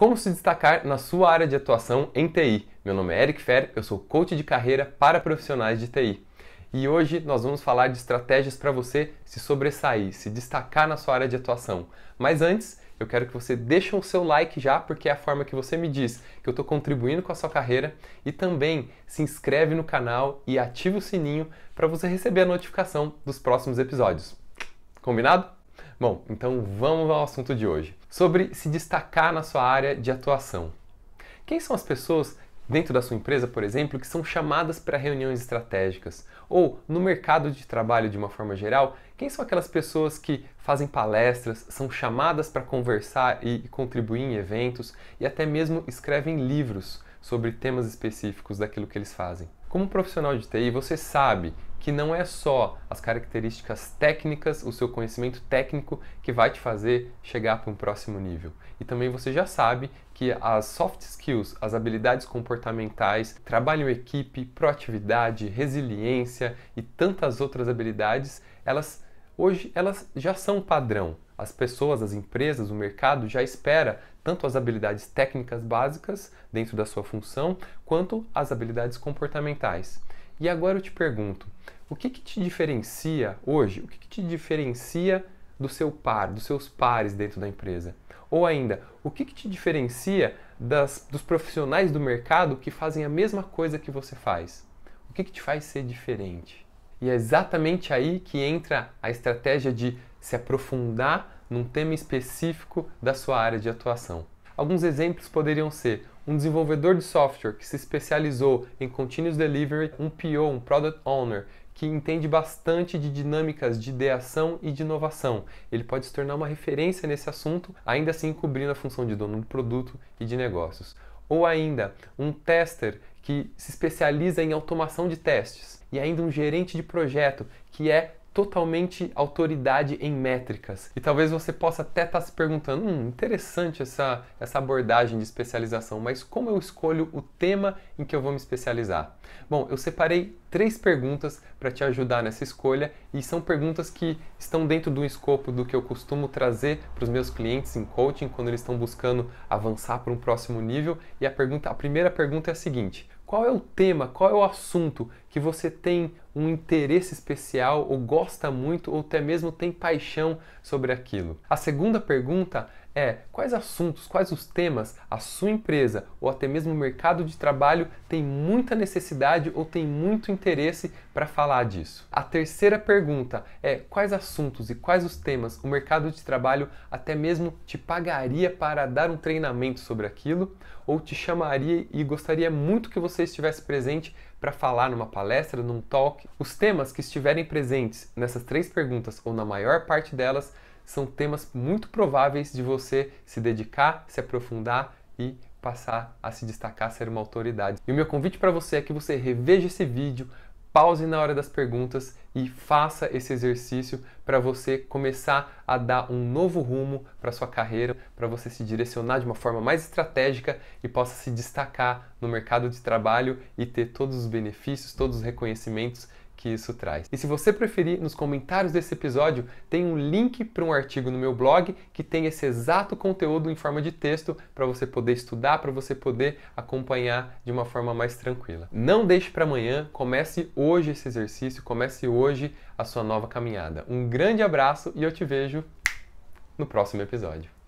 como se destacar na sua área de atuação em TI. Meu nome é Eric Fer, eu sou coach de carreira para profissionais de TI. E hoje nós vamos falar de estratégias para você se sobressair, se destacar na sua área de atuação. Mas antes, eu quero que você deixe o seu like já, porque é a forma que você me diz que eu estou contribuindo com a sua carreira e também se inscreve no canal e ative o sininho para você receber a notificação dos próximos episódios. Combinado? Bom, então vamos ao assunto de hoje, sobre se destacar na sua área de atuação. Quem são as pessoas dentro da sua empresa, por exemplo, que são chamadas para reuniões estratégicas? Ou no mercado de trabalho de uma forma geral, quem são aquelas pessoas que fazem palestras, são chamadas para conversar e contribuir em eventos e até mesmo escrevem livros sobre temas específicos daquilo que eles fazem? Como profissional de TI, você sabe que não é só as características técnicas, o seu conhecimento técnico que vai te fazer chegar para um próximo nível. E também você já sabe que as soft skills, as habilidades comportamentais, trabalho em equipe, proatividade, resiliência e tantas outras habilidades, elas hoje elas já são padrão. As pessoas, as empresas, o mercado já espera tanto as habilidades técnicas básicas dentro da sua função, quanto as habilidades comportamentais. E agora eu te pergunto, o que, que te diferencia hoje? O que, que te diferencia do seu par, dos seus pares dentro da empresa? Ou ainda, o que, que te diferencia das, dos profissionais do mercado que fazem a mesma coisa que você faz? O que, que te faz ser diferente? E é exatamente aí que entra a estratégia de se aprofundar num tema específico da sua área de atuação. Alguns exemplos poderiam ser um desenvolvedor de software que se especializou em continuous delivery, um PO, um product owner, que entende bastante de dinâmicas de ideação e de inovação. Ele pode se tornar uma referência nesse assunto, ainda assim cobrindo a função de dono do produto e de negócios. Ou ainda, um tester que se especializa em automação de testes. E ainda um gerente de projeto que é totalmente autoridade em métricas. E talvez você possa até estar tá se perguntando: hum, interessante essa, essa abordagem de especialização, mas como eu escolho o tema em que eu vou me especializar? Bom, eu separei três perguntas para te ajudar nessa escolha e são perguntas que estão dentro do escopo do que eu costumo trazer para os meus clientes em coaching quando eles estão buscando avançar para um próximo nível. E a pergunta, a primeira pergunta é a seguinte: qual é o tema, qual é o assunto que você tem um interesse especial ou gosta muito ou até mesmo tem paixão sobre aquilo. A segunda pergunta é quais assuntos, quais os temas a sua empresa ou até mesmo o mercado de trabalho tem muita necessidade ou tem muito interesse para falar disso. A terceira pergunta é quais assuntos e quais os temas o mercado de trabalho até mesmo te pagaria para dar um treinamento sobre aquilo ou te chamaria e gostaria muito que você estivesse presente para falar numa palestra, num talk. Os temas que estiverem presentes nessas três perguntas ou na maior parte delas são temas muito prováveis de você se dedicar, se aprofundar e passar a se destacar, ser uma autoridade. E o meu convite para você é que você reveja esse vídeo, pause na hora das perguntas e faça esse exercício para você começar a dar um novo rumo para sua carreira, para você se direcionar de uma forma mais estratégica e possa se destacar no mercado de trabalho e ter todos os benefícios, todos os reconhecimentos que isso traz. E se você preferir, nos comentários desse episódio tem um link para um artigo no meu blog que tem esse exato conteúdo em forma de texto para você poder estudar, para você poder acompanhar de uma forma mais tranquila. Não deixe para amanhã, comece hoje esse exercício, comece hoje a sua nova caminhada. Um grande abraço e eu te vejo no próximo episódio.